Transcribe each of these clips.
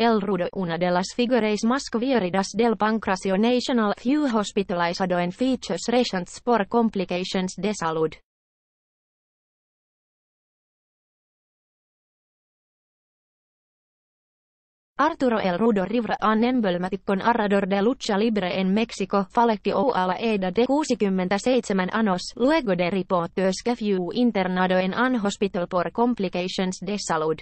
El Rudo una de las figureis más queridas del Pancrasio national few hospitalizado en features recientes por complications de salud. Arturo El Rudo Rivra on emblemätikkon Arrador de Lucha Libre en Mexico falleció oala eda de 67 anos luego de reportes que few internado en an hospital por complications de salud.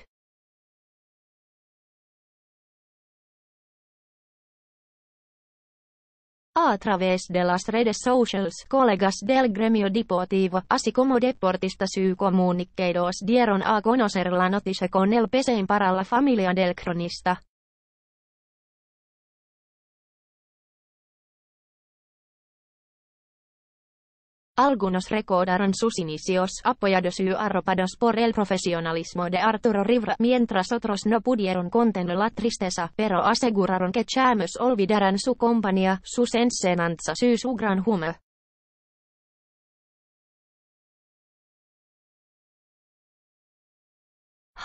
A través de las redes sociales, colegas del gremio deportivo, así como deportistas y comunicados dieron a conocer la noticia con el pesein para la familia del cronista. Algunos recordaron sus inicios apoyados y arropados por el profesionalismo de Arturo Rivra, mientras otros no pudieron contener la tristeza, pero aseguraron que jamais olvidarán su compañía, sus enseñanzas y su gran humor.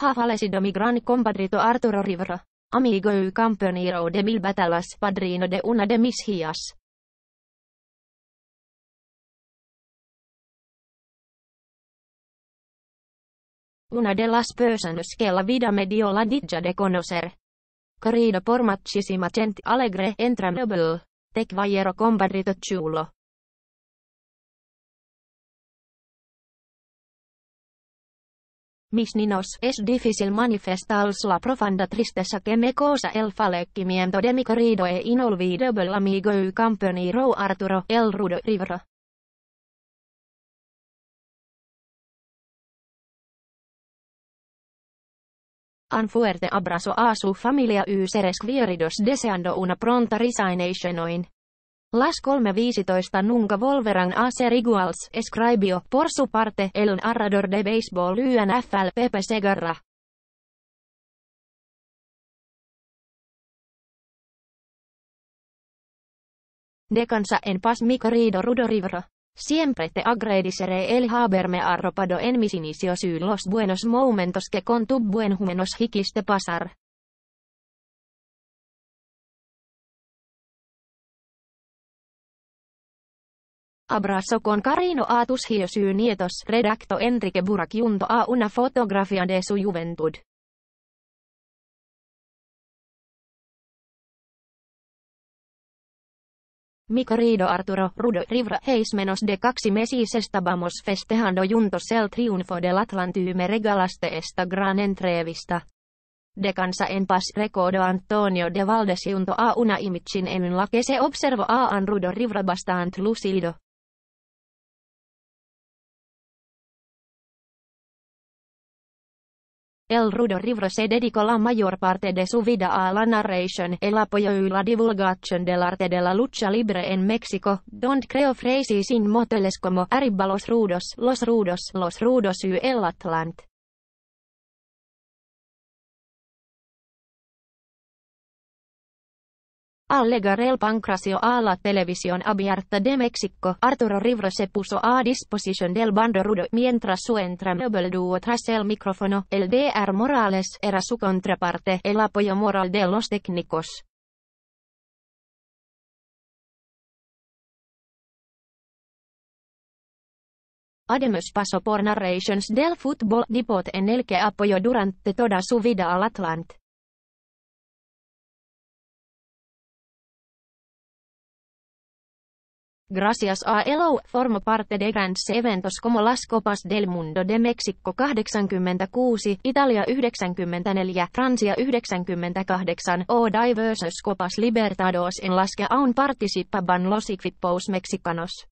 ha fallecido mi gran compadrito Arturo Rivra, amigo y compañero de mil batallas, padrino de una de mis hijas. Una de las personas que la vida dio la dicha de conocer. Querido por muchísima gente alegre noble, Te quiero compadrito chulo. ninos es difícil manifestar la profunda tristeza que me causa el fallecimiento de mi querido e inolvidable amigo y compañero Arturo El Rudo Rivero. An fuerte abrazo a su familia y seres queridos deseando una pronta resignationoin. Las 3.15 nunca volverán a ser iguals escribio por su parte el narrador de baseball UNFL Pepe Segarra. Decansa en paz mi querido Rivera. Siempre te agradecere el haberme arropado en mis inicios y los buenos momentos que con tu buen humenos hikiste pasar. Abrazo con carino a tus hijos y nietos redacto Enrique Burak junto a una fotografía de su juventud. Rido Arturo Rudo Rivra Heis menos de kaksi mesis estabamos festehando juntos el triunfo del Atlantyme regalaste esta gran entrevista. De kansa en pas recodo Antonio de Valdes junto a una imitsin en la que se observo a an Rudo Rivra bastant lucido. El Rudo Rivro se dedicò la maggior parte de su vida a la narration el apoyo y la divulgación del arte de la lucha libre en México, Don't creo frases sin moteles como Arriba los rudos, los rudos, los rudos y el Atlant. Allegar el pancrasio a la televisión abierta de México. Arturo Rivro se puso a disposición del bando rudo mientras su entra Nobel dúo tras el micrófono. El DR Morales era su contraparte, el apoyo moral de los técnicos. Además pasó por Narrations del Fútbol Depot en el que apoyó durante toda su vida al Atlante. Gracias a Elo forma parte de grandes eventos como las Copas del Mundo de Mexico 86, Italia 94, Francia 98, o Diversos Copas Libertados en las que aún participaban los equipos mexicanos.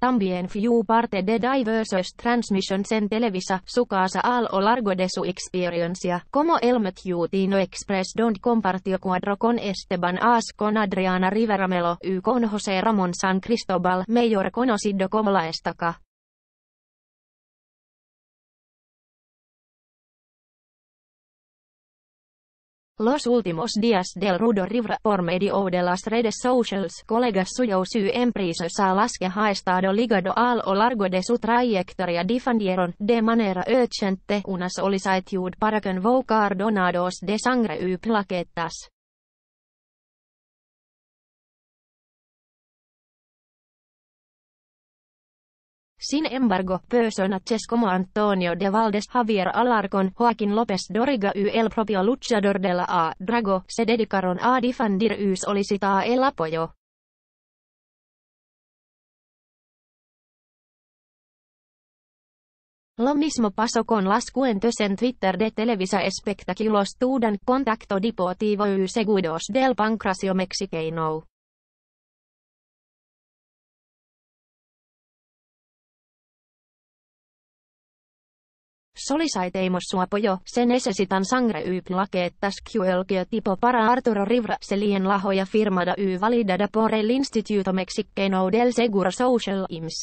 También fiu parte de diversos transmissions en Televisa, su casa al o largo de su experiencia, como el metiutino Express don compartio cuadro con Esteban As con Adriana Riveramelo y con José Ramón San Cristobal, mayor conocido como la estaca. Los últimos días del rudo rivra por medio de las redes sociales colegas suyos y empresas alas que ha estado ligado al o largo de su trayectoria difundieron de manera ökänte unas solicitud para convocar donados de sangre y plaquetas. Sin embargo, ches como Antonio de Valdes, Javier Alarcón, Joaquín López Doriga y el propio luchador de la A. Drago se dedicaron a difundir ys olisitaa el apoyo. Lo mismo pasó con las cuentas en Twitter de Televisa Espectaculos Tudan Contacto Dipotivo y Seguidos del Pancracio mexicano. Soliciteimos suopojo, sen esesitan sangre yp lakeettas qlgio tipo para Arturo Rivra selien lahoja firmada y validada por el Instituto Mexicano del Seguro Social IMS.